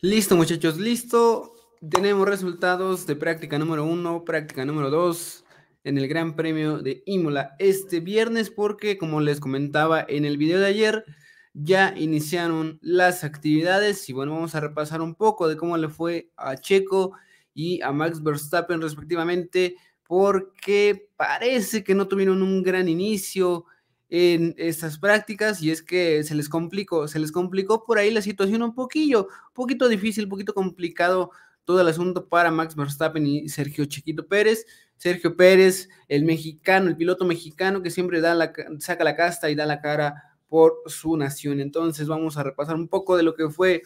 Listo, muchachos, listo. Tenemos resultados de práctica número uno, práctica número dos en el Gran Premio de Imola este viernes, porque como les comentaba en el video de ayer, ya iniciaron las actividades y bueno, vamos a repasar un poco de cómo le fue a Checo y a Max Verstappen respectivamente, porque parece que no tuvieron un gran inicio en estas prácticas y es que se les complicó, se les complicó por ahí la situación un poquillo, un poquito difícil, un poquito complicado todo el asunto para Max Verstappen y Sergio Chiquito Pérez. Sergio Pérez, el mexicano, el piloto mexicano que siempre da la, saca la casta y da la cara por su nación. Entonces vamos a repasar un poco de lo que fue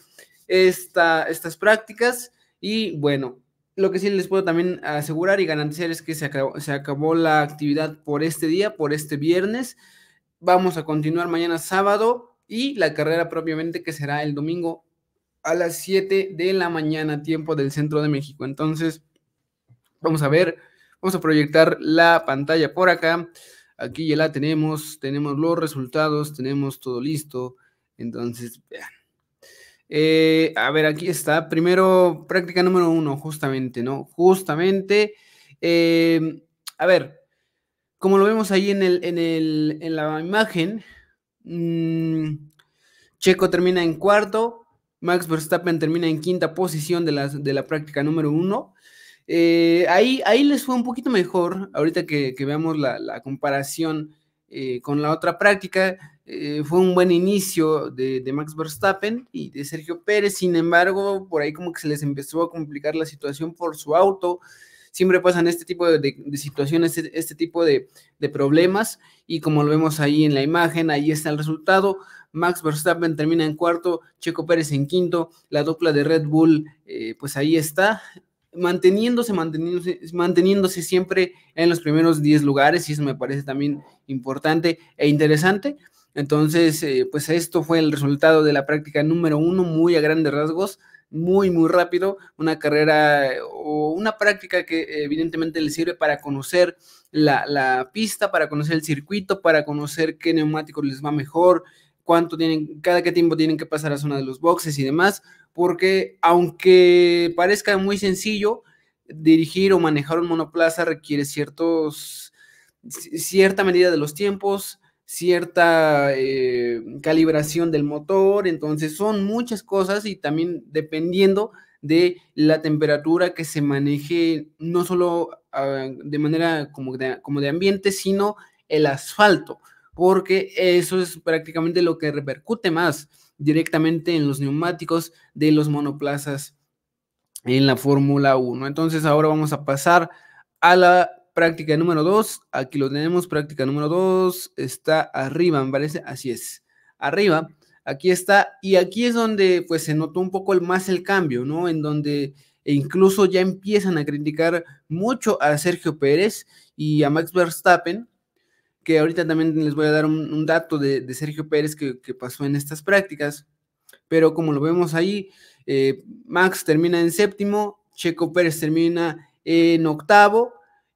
esta, estas prácticas y bueno, lo que sí les puedo también asegurar y garantizar es que se acabó, se acabó la actividad por este día, por este viernes. Vamos a continuar mañana sábado y la carrera propiamente que será el domingo a las 7 de la mañana, tiempo del centro de México. Entonces, vamos a ver, vamos a proyectar la pantalla por acá. Aquí ya la tenemos, tenemos los resultados, tenemos todo listo. Entonces, vean. Eh, a ver, aquí está. Primero, práctica número uno, justamente, ¿no? Justamente. Eh, a ver, como lo vemos ahí en, la imagen, mm, Checo termina en cuarto, Max Verstappen termina en quinta posición de la, de la práctica número uno. Eh, ahí, ahí, les fue un poquito mejor, ahorita que, veamos la, comparación eh, con la otra práctica, eh, fue un buen inicio de, de, Max Verstappen y de Sergio Pérez, sin embargo, por ahí como que se les empezó a complicar la situación por su auto, siempre pasan este tipo de, situaciones, este, este tipo de, problemas y como lo vemos ahí en la imagen, ahí está el resultado. Max Verstappen termina en cuarto, Checo Pérez en quinto, la dupla de Red Bull, eh, pues ahí está, manteniéndose, manteniéndose, manteniéndose siempre en los primeros 10 lugares y eso me parece también importante e interesante. Entonces, eh, pues esto fue el resultado de la práctica número uno, muy a grandes rasgos muy, muy rápido, una carrera eh, o una práctica que evidentemente le sirve para conocer la, pista, para conocer el circuito, para conocer qué neumático les va mejor, cuánto tienen, cada qué tiempo tienen que pasar a zona de los boxes y demás, porque aunque parezca muy sencillo, dirigir o manejar un monoplaza requiere ciertos, cierta medida de los tiempos, cierta eh, calibración del motor, entonces son muchas cosas y también dependiendo de la temperatura que se maneje, no solo ah, de manera como como de ambiente, sino el asfalto, porque eso es prácticamente lo que repercute más directamente en los neumáticos de los monoplazas en la Fórmula 1. Entonces ahora vamos a pasar a la práctica número 2. Aquí lo tenemos, práctica número 2. Está arriba, me parece. Así es. Arriba, aquí está. Y aquí es donde pues se notó un poco el, más el cambio, ¿no? En donde incluso ya empiezan a criticar mucho a Sergio Pérez y a Max Verstappen, que ahorita también les voy a dar un, dato de, Sergio Pérez que, pasó en estas prácticas. Pero como lo vemos ahí, eh, Max termina en séptimo, Checo Pérez termina en octavo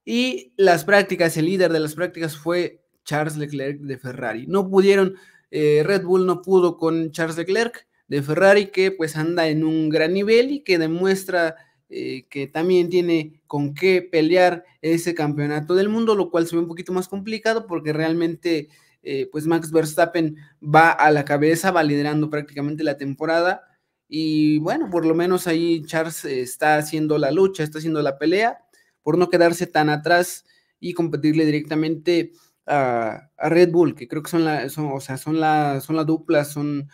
y las prácticas, el líder de las prácticas fue Charles Leclerc de Ferrari. No pudieron, eh, Red Bull no pudo con Charles Leclerc de Ferrari, que pues anda en un gran nivel y que demuestra eh, que también tiene con qué pelear ese campeonato del mundo, lo cual se ve un poquito más complicado porque realmente eh, pues Max Verstappen va a la cabeza, va liderando prácticamente la temporada. Y bueno, por lo menos ahí Charles está haciendo la lucha, está haciendo la pelea por no quedarse tan atrás y competirle directamente a, Red Bull, que creo que son la, son, o sea, son la, son la dupla, son,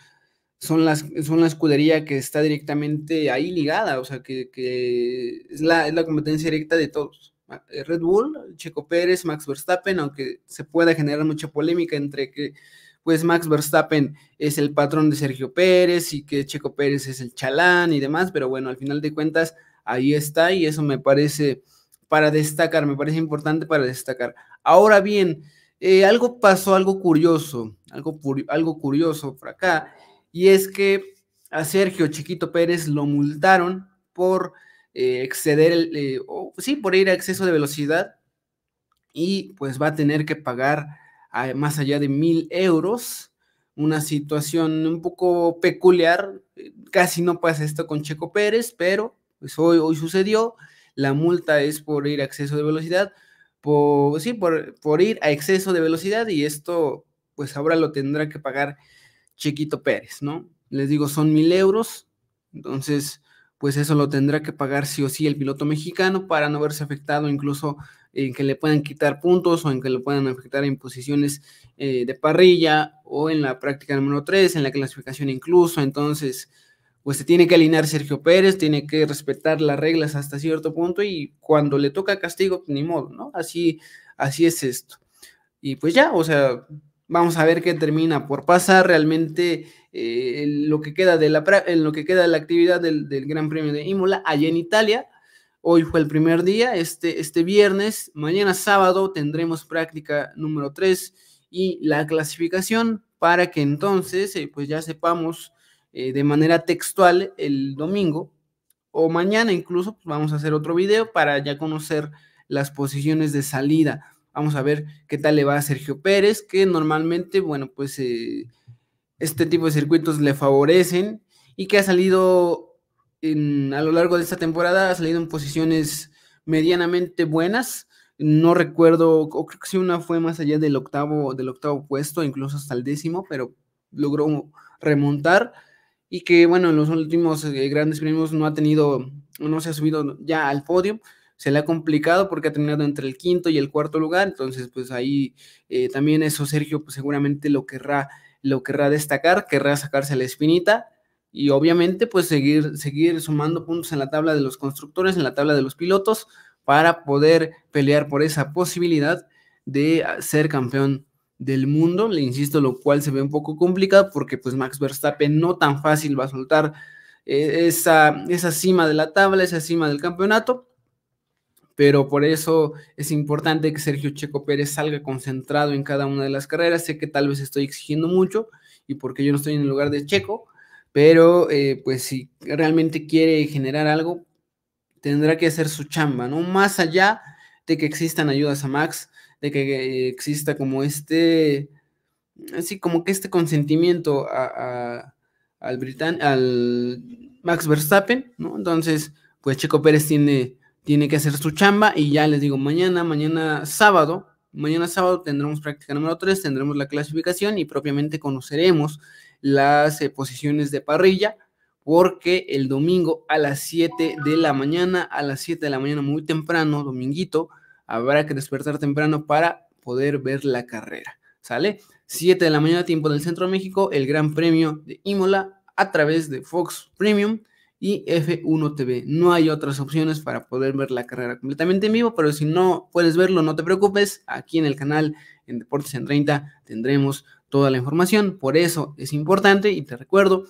son, las, son la escudería que está directamente ahí ligada, o sea, que, es, la, es la competencia directa de todos. Ah, eh, Red Bull, Checo Pérez, Max Verstappen, aunque se pueda generar mucha polémica entre que pues Max Verstappen es el patrón de Sergio Pérez y que Checo Pérez es el chalán y demás, pero bueno, al final de cuentas ahí está y eso me parece para destacar, me parece importante para destacar. Ahora bien, eh, algo pasó, algo curioso, algo, algo curioso para acá, y es que a Sergio Chiquito Pérez lo multaron por eh, exceder eh, sí, por ir a exceso de velocidad y pues va a tener que pagar más allá de mil euros. Una situación un poco peculiar, casi no pasa esto con Checo Pérez, pero pues, hoy sucedió la multa es por ir a exceso de velocidad, por, sí, por, por ir a exceso de velocidad y esto pues ahora lo tendrá que pagar Chiquito Pérez, ¿no? Les digo, son mil euros, entonces pues eso lo tendrá que pagar sí o sí el piloto mexicano para no verse afectado incluso en que le puedan quitar puntos o en que le puedan afectar en posiciones eh, de parrilla o en la práctica número 3, en la clasificación incluso. Entonces, pues se tiene que alinear Sergio Pérez, tiene que respetar las reglas hasta cierto punto y cuando le toca castigo, ni modo, ¿no? Así, así es esto. Y pues ya, o sea, vamos a ver qué termina por pasar realmente eh, en lo que queda de la, en lo que queda la actividad del, Gran Premio de Imola allá en Italia. Hoy fue el primer día, este, este viernes, mañana sábado tendremos práctica número 3 y la clasificación para que entonces eh, pues ya sepamos eh, de manera textual el domingo o mañana incluso pues, vamos a hacer otro video para ya conocer las posiciones de salida. Vamos a ver qué tal le va a Sergio Pérez, que normalmente, bueno, pues eh, este tipo de circuitos le favorecen y que ha salido a lo largo de esta temporada, ha salido en posiciones medianamente buenas. No recuerdo, o creo que si una fue más allá del octavo, del octavo puesto, incluso hasta el décimo, pero logró remontar y que, bueno, en los últimos eh, grandes premios no ha tenido, no se ha subido ya al podio. Se le ha complicado porque ha terminado entre el quinto y el cuarto lugar. Entonces, pues ahí eh, también eso Sergio pues, seguramente lo querrá, lo querrá destacar, querrá sacarse la espinita y obviamente pues seguir, seguir sumando puntos en la tabla de los constructores, en la tabla de los pilotos, para poder pelear por esa posibilidad de ah, ser campeón del mundo, le insisto, lo cual se ve un poco complicado porque pues Max Verstappen no tan fácil va a soltar eh, esa, esa cima de la tabla, esa cima del campeonato, pero por eso es importante que Sergio Checo Pérez salga concentrado en cada una de las carreras, sé que tal vez estoy exigiendo mucho y porque yo no estoy en el lugar de Checo, pero eh, pues si realmente quiere generar algo, tendrá que hacer su chamba, ¿no? Más allá de que existan ayudas a Max, de que exista como este, así como que este consentimiento a, al, britán al Max Verstappen, ¿no? Entonces, pues Checo Pérez tiene, tiene que hacer su chamba y ya les digo, mañana, mañana sábado, mañana sábado tendremos práctica número 3, tendremos la clasificación y propiamente conoceremos las eh, posiciones de parrilla porque el domingo a las 7 de la mañana, a las 7 de la mañana muy temprano, dominguito, Habrá que despertar temprano para poder ver la carrera. ¿Sale? 7 de la mañana, tiempo del Centro de México, el Gran Premio de Imola a través de Fox Premium y F1 TV. No hay otras opciones para poder ver la carrera completamente en vivo, pero si no puedes verlo, no te preocupes. Aquí en el canal, en Deportes en 30, tendremos toda la información. Por eso es importante y te recuerdo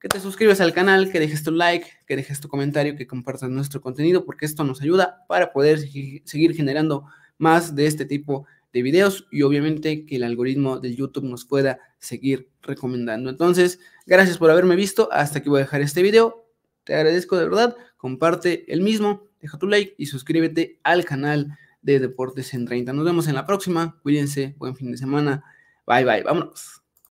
que te suscribas al canal, que dejes tu like, que dejes tu comentario, que compartas nuestro contenido, porque esto nos ayuda para poder seguir generando más de este tipo de videos y obviamente que el algoritmo de YouTube nos pueda seguir recomendando. Entonces, gracias por haberme visto. Hasta aquí voy a dejar este video. Te agradezco de verdad. Comparte el mismo, deja tu like y suscríbete al canal de Deportes en 30. Nos vemos en la próxima. Cuídense. Buen fin de semana. Bye bye. Vámonos.